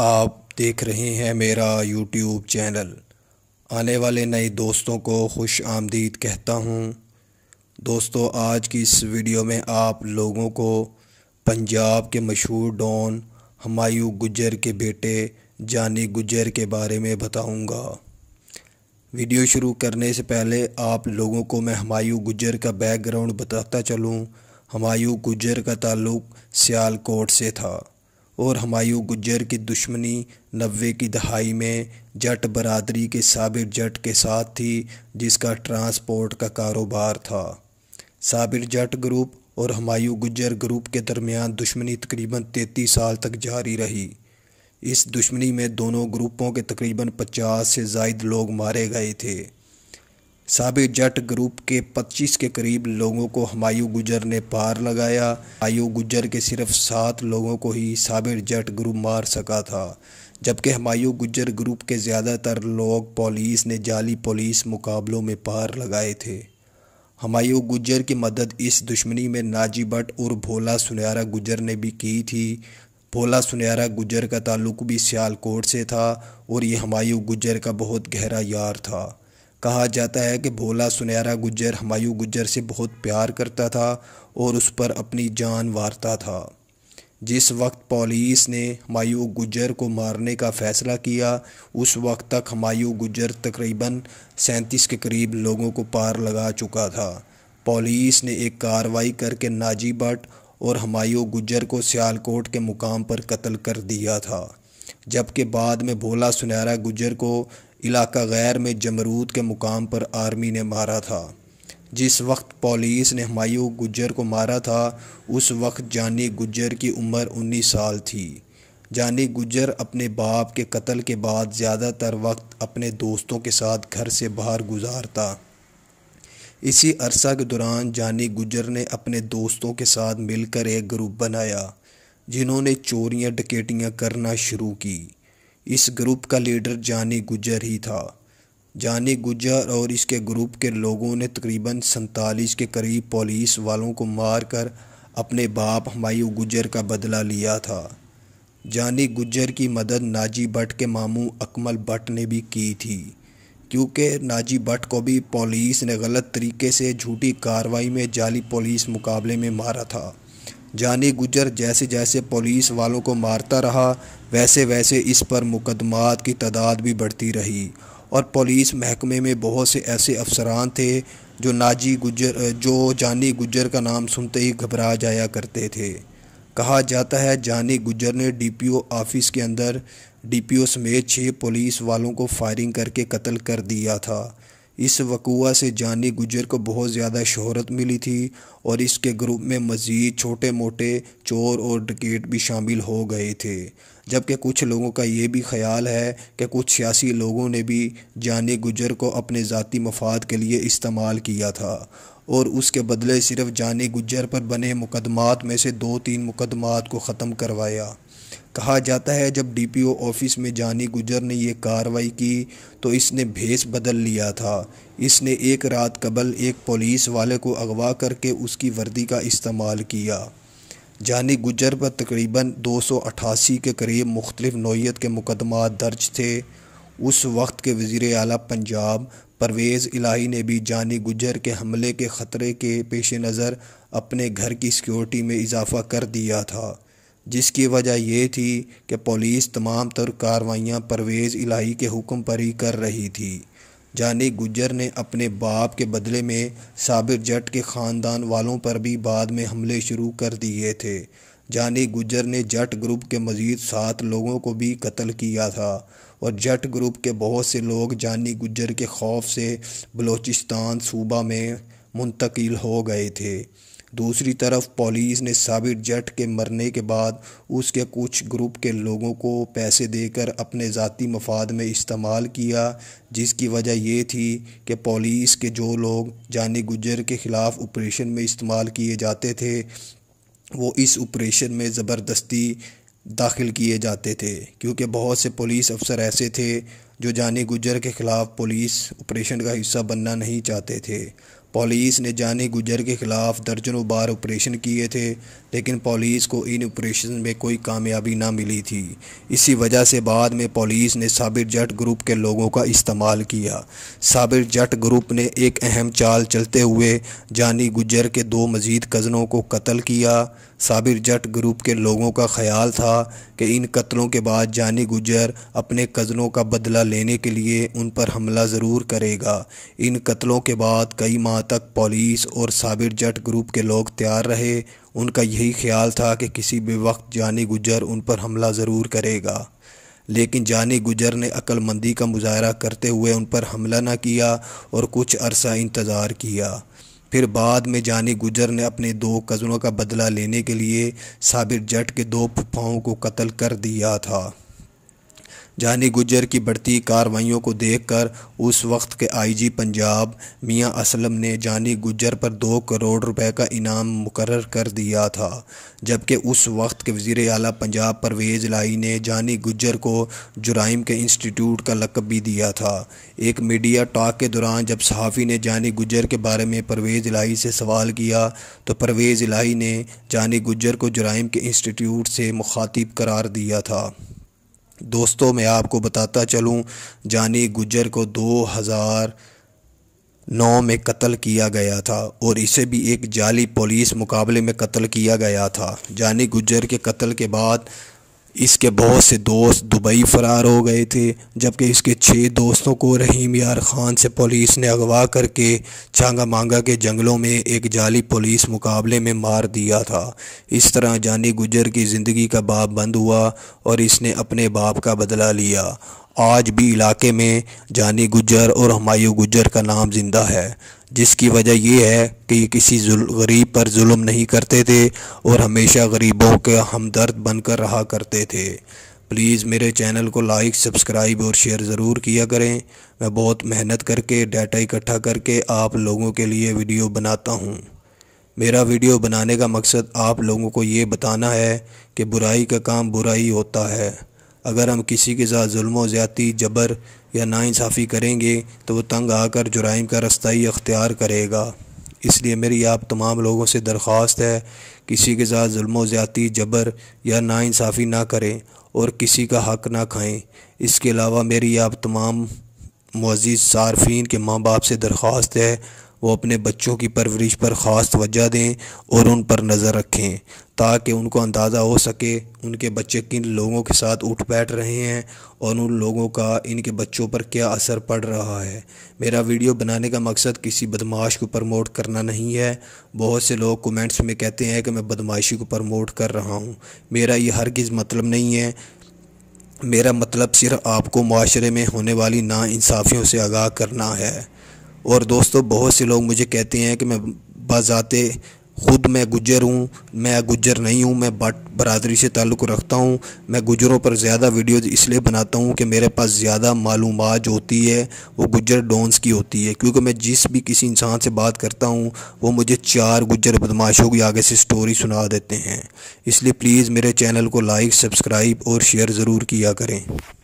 आप देख रहे हैं मेरा यूट्यूब चैनल आने वाले नए दोस्तों को खुश आमदीद कहता हूँ दोस्तों आज की इस वीडियो में आप लोगों को पंजाब के मशहूर डॉन हमायूं गुजर के बेटे जानी गुजर के बारे में बताऊंगा वीडियो शुरू करने से पहले आप लोगों को मैं हमायूं गुजर का बैकग्राउंड बताता चलूं हमायूं गुजर का ताल्लुक़ सियालकोट से था और हमायूं गुज्जर की दुश्मनी नब्बे की दहाई में जट बरदरी के साबिर जट के साथ थी जिसका ट्रांसपोर्ट का कारोबार था साबिर जट ग्रुप और हमायूं गुज्जर ग्रुप के दरमियान दुश्मनी तकरीबन तैंतीस साल तक जारी रही इस दुश्मनी में दोनों ग्रुपों के तकरीबन पचास से जायद लोग मारे गए थे साबे जट ग्रुप के 25 के करीब लोगों को हमायूं गुजर ने पार लगाया हमायूं गुजर के सिर्फ सात लोगों को ही सबिर जट ग्रुप मार सका था जबकि हमायूं गुजर ग्रुप के ज़्यादातर लोग पुलिस ने जाली पुलिस मुकाबलों में पार लगाए थे हमायूं गुजर की मदद इस दुश्मनी में नाजी भट और भोला सुनहरा गुजर ने भी की थी भोला सुनहरा गुजर का ताल्लुक भी सियालकोट से था और ये हमायूं गुजर का बहुत गहरा यार था कहा जाता है कि भोला सुनहरा गुज्जर हमायूं गुज्जर से बहुत प्यार करता था और उस पर अपनी जान वारता था जिस वक्त पुलिस ने हमायूं गुज्जर को मारने का फ़ैसला किया उस वक्त तक हमायूं गुज्जर तकरीबन सैंतीस के करीब लोगों को पार लगा चुका था पुलिस ने एक कार्रवाई करके नाजी बट और हमायूं गुज्जर को सियालकोट के मुकाम पर कत्ल कर दिया था जबकि बाद में भोला सुनहरा गुज्जर को इलाका गैर में जमरूद के मुकाम पर आर्मी ने मारा था जिस वक्त पुलिस ने हमायूं गुजर को मारा था उस वक्त जानी गुजर की उम्र उन्नीस साल थी जानी गुजर अपने बाप के कत्ल के बाद ज़्यादातर वक्त अपने दोस्तों के साथ घर से बाहर गुजारता इसी अरसा के दौरान जानी गुजर ने अपने दोस्तों के साथ मिलकर एक ग्रुप बनाया जिन्होंने चोरियां डकेटियाँ करना शुरू की इस ग्रुप का लीडर जानी गुजर ही था जानी गुजर और इसके ग्रुप के लोगों ने तकरीबन सैतालीस के करीब पुलिस वालों को मारकर अपने बाप हमायूं गुजर का बदला लिया था जानी गुजर की मदद नाजी भट्ट के मामू अकमल भट्ट ने भी की थी क्योंकि नाजी भट्ट को भी पुलिस ने गलत तरीके से झूठी कार्रवाई में जाली पुलिस मुकाबले में मारा था जानी गुजर जैसे जैसे पुलिस वालों को मारता रहा वैसे वैसे इस पर मुकदमात की तादाद भी बढ़ती रही और पुलिस महकमे में बहुत से ऐसे अफसरान थे जो नाजी गुजर जो जानी गुजर का नाम सुनते ही घबरा जाया करते थे कहा जाता है जानी गुजर ने डीपीओ ऑफिस के अंदर डीपीओ समेत छः पुलिस वालों को फायरिंग करके कत्ल कर दिया था इस वकूआ से जानी गुजर को बहुत ज़्यादा शोहरत मिली थी और इसके ग्रुप में मज़ीद छोटे मोटे चोर और डकेट भी शामिल हो गए थे जबकि कुछ लोगों का ये भी ख्याल है कि कुछ सियासी लोगों ने भी जानी गुजर को अपने ज़ाती मफाद के लिए इस्तेमाल किया था और उसके बदले सिर्फ जाने गुज्जर पर बने मुकदमात में से दो तीन मुकदमात को ख़त्म करवाया कहा जाता है जब डीपीओ ऑफिस में जानी गुजर ने यह कार्रवाई की तो इसने भेस बदल लिया था इसने एक रात कबल एक पुलिस वाले को अगवा करके उसकी वर्दी का इस्तेमाल किया जानी गुजर पर तकरीबन 288 के करीब मुख्तलिफ नोयत के मुकदमा दर्ज थे उस वक्त के वज़ी अला पंजाब परवेज़ इलाही ने भी जानी गुजर के हमले के ख़तरे के पेश नज़र अपने घर की सिक्योरिटी में इजाफ़ा कर दिया था जिसकी वजह यह थी कि पुलिस तमाम तर कार्रवाइयाँ परवेज़ इलाही के हुक्म पर ही कर रही थी जानी गुजर ने अपने बाप के बदले में साबिर जट के ख़ानदान वालों पर भी बाद में हमले शुरू कर दिए थे जानी गुजर ने जट ग्रुप के मजीद सात लोगों को भी कत्ल किया था और जट ग्रुप के बहुत से लोग जानी गुजर के खौफ से बलूचिस्तान सूबा में मुंतकिल हो गए थे दूसरी तरफ पुलिस ने साबिर जट के मरने के बाद उसके कुछ ग्रुप के लोगों को पैसे देकर अपने ज़ाती मफाद में इस्तेमाल किया जिसकी वजह यह थी कि पुलिस के जो लोग जानी गुजर के ख़िलाफ़ ऑपरेशन में इस्तेमाल किए जाते थे वो इस ऑपरेशन में ज़बरदस्ती दाखिल किए जाते थे क्योंकि बहुत से पुलिस अफसर ऐसे थे जो जानी गुजर के ख़िलाफ़ पुलिस ऑपरेशन का हिस्सा बनना नहीं चाहते थे पुलिस ने जानी गुजर के ख़िलाफ़ दर्जनों बार ऑपरेशन किए थे लेकिन पुलिस को इन ऑपरेशन में कोई कामयाबी ना मिली थी इसी वजह से बाद में पुलिस ने साबिर जट ग्रुप के लोगों का इस्तेमाल किया साबिर जट ग्रुप ने एक अहम चाल चलते हुए जानी गुजर के दो मजीद कज़नों को कत्ल किया साबिर जट ग्रुप के लोगों का ख्याल था कि इन कत्लों के बाद जानी गुजर अपने कज़नों का बदला लेने के लिए उन पर हमला ज़रूर करेगा इन कत्लों के बाद कई माह तक पुलिस और साबिर जट ग्रुप के लोग तैयार रहे उनका यही ख्याल था कि किसी भी वक्त जानी गुजर उन पर हमला ज़रूर करेगा लेकिन जानी गुजर ने अक्लमंदी का मुजाहरा करते हुए उन पर हमला न किया और कुछ अरसा इंतज़ार किया फिर बाद में जानी गुजर ने अपने दो कज़नों का बदला लेने के लिए साबिर जट के दो फुफाओं को कत्ल कर दिया था जानी गुजर की बढ़ती कार्रवाइयों को देखकर उस वक्त के आईजी पंजाब मियां असलम ने जानी गुजर पर दो करोड़ रुपए का इनाम मुकर कर दिया था जबकि उस वक्त के वजीर अला पंजाब परवेज़ लाई ने जानी गुजर को जुराइम के इंस्टीट्यूट का लकब भी दिया था एक मीडिया टॉक के दौरान जब सहाफ़ी ने जानी गुजर के बारे में परवेज़ लाही से सवाल किया तो परवेज़ लाही ने जानी गुजर को जुराइम के इंस्टीट्यूट से मुखातिब करार दिया था दोस्तों मैं आपको बताता चलूं जानी गुजर को 2009 में कत्ल किया गया था और इसे भी एक जाली पुलिस मुकाबले में कत्ल किया गया था जानी गुजर के कत्ल के बाद इसके बहुत से दोस्त दुबई फ़रार हो गए थे जबकि इसके छः दोस्तों को रहीम यार ख़ान से पुलिस ने अगवा करके छांगा मांगा के जंगलों में एक जाली पुलिस मुकाबले में मार दिया था इस तरह जानी गुजर की ज़िंदगी का बाप बंद हुआ और इसने अपने बाप का बदला लिया आज भी इलाके में जानी गुजर और हमायू गुजर का नाम ज़िंदा है जिसकी वजह यह है कि ये किसी गरीब पर जुल्म नहीं करते थे और हमेशा गरीबों के हमदर्द बनकर रहा करते थे प्लीज़ मेरे चैनल को लाइक सब्सक्राइब और शेयर ज़रूर किया करें मैं बहुत मेहनत करके डाटा इकट्ठा करके आप लोगों के लिए वीडियो बनाता हूँ मेरा वीडियो बनाने का मकसद आप लोगों को ये बताना है कि बुराई का काम बुराई होता है अगर हम किसी के साथ जुल्म ज़्यादती जबर या नाइंसाफ़ी करेंगे तो वह तंग आकर जुराइम का रास्ता ही अख्तियार करेगा इसलिए मेरी आप तमाम लोगों से दरख्वास्त है किसी के साथ जुल्म ज़्यादती जबर या नाइंसाफ़ी ना करें और किसी का हक ना खाएँ इसके अलावा मेरी आप तमाम मज़ीद सार्फिन के माँ बाप से दरख्वास्त है वो अपने बच्चों की परवरिश पर ख़ास तोज्ह दें और उन पर नज़र रखें ताकि उनको अंदाज़ा हो सके उनके बच्चे किन लोगों के साथ उठ बैठ रहे हैं और उन लोगों का इनके बच्चों पर क्या असर पड़ रहा है मेरा वीडियो बनाने का मकसद किसी बदमाश को प्रमोट करना नहीं है बहुत से लोग कमेंट्स में कहते हैं कि मैं बदमाशी को प्रमोट कर रहा हूँ मेरा ये किस मतलब नहीं है मेरा मतलब सिर्फ आपको माशरे में होने वाली ना इंसाफ़ियों से आगाह करना है और दोस्तों बहुत से लोग मुझे कहते हैं कि मैं बाज़ाते खुद मैं गुजर हूँ मैं गुजर नहीं हूँ मैं बट बरदरी से ताल्लुक़ रखता हूँ मैं गुजरों पर ज़्यादा वीडियो इसलिए बनाता हूँ कि मेरे पास ज़्यादा मालूम जो होती है वो गुजर डोंस की होती है क्योंकि मैं जिस भी किसी इंसान से बात करता हूँ वो मुझे चार गुजर बदमाशों की आगे से स्टोरी सुना देते हैं इसलिए प्लीज़ मेरे चैनल को लाइक सब्सक्राइब और शेयर ज़रूर किया करें